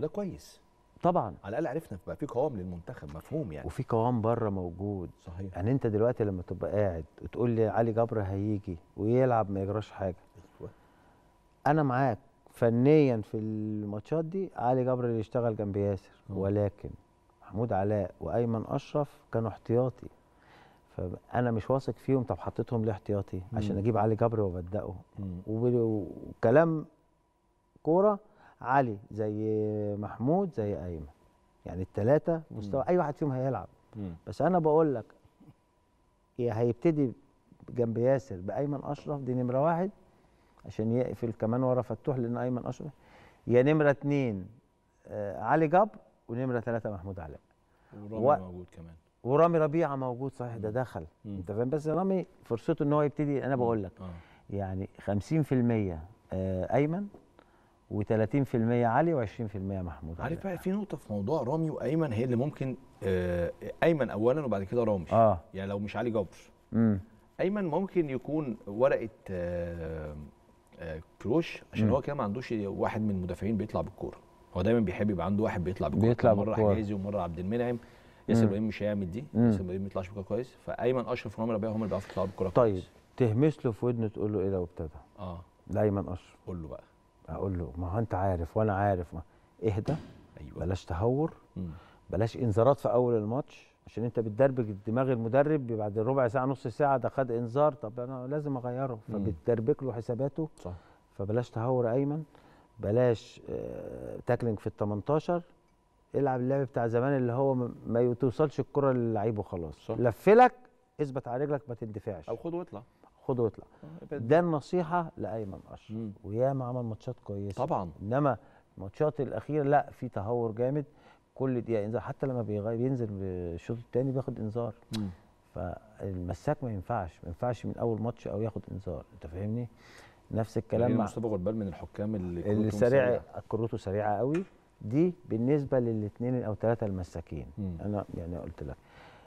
ده كويس طبعا على الاقل عرفنا بقى في قوام للمنتخب مفهوم يعني وفي قوام بره موجود صحيح يعني انت دلوقتي لما تبقى قاعد وتقول لي علي جبر هيجي ويلعب ما يجراش حاجه أيوة. انا معاك فنيا في الماتشات دي علي جبر اللي يشتغل جنب ياسر ولكن محمود علاء وايمن اشرف كانوا احتياطي فانا مش واثق فيهم طب حطيتهم ليه احتياطي عشان اجيب علي جبر وابدأه وكلام كوره علي زي محمود زي ايمن يعني الثلاثه مستوى اي واحد فيهم هيلعب بس انا بقول لك هيبتدي جنب ياسر بايمن اشرف دي نمره واحد عشان يقفل كمان ورا فتوح لان ايمن اشرف يا نمره اثنين آه، علي جبر ونمره ثلاثه محمود علاء ورامي و... موجود كمان ورامي ربيعه موجود صحيح ده دخل مم. انت فاهم بس رامي فرصته ان هو يبتدي انا بقول لك آه. يعني 50% آه، ايمن و30% علي و20% محمود عارف بقى في نقطه في موضوع رامي وايمن هي اللي ممكن آه، ايمن اولا وبعد كده رامي آه. يعني لو مش علي جبر امم ايمن ممكن يكون ورقه آه، آه، كروش عشان مم. هو كده ما عندوش واحد من المدافعين بيطلع بالكوره هو دايما بيحب يبقى عنده واحد بيطلع بالكوره بيطلع مره حجازي ومره عبد المنعم ياسر ابراهيم مش هيعمل دي ياسر ابراهيم ما بيطلعش بالكوره كويس فايمن اشرف ورامي ربيعه هم اللي بيعرفوا يطلعوا بالكوره طيب تهمس له في ودنه تقول له ايه لو ابتدى اه لايمن اشرف قول له بقى اقول له ما هو انت عارف وانا عارف ما. اهدى أيوة. بلاش تهور مم. بلاش انذارات في اول الماتش عشان انت بتدربك دماغ المدرب بعد ربع ساعه نص ساعه ده خد انذار طب انا لازم اغيره فبتدربك له حساباته صح فبلاش تهور ايمن بلاش آه تاكلينج في ال 18 العب اللعب بتاع زمان اللي هو ما توصلش الكره للعيب وخلاص لفلك اثبت على رجلك ما تندفعش او خد واطلع خد واطلع ده النصيحه لايمن اشرف وياما عمل ماتشات كويسه طبعا انما الماتشات الاخيره لا في تهور جامد كل دقيقه انذار حتى لما بينزل الشوط الثاني بياخد انذار فالمساك ما ينفعش ما ينفعش من اول ماتش او ياخد انذار انت فاهمني نفس الكلام يعني مع مصطفى غربال من الحكام اللي, اللي سريع كروته سريعه قوي دي بالنسبه للاثنين او ثلاثه المساكين انا يعني قلت لك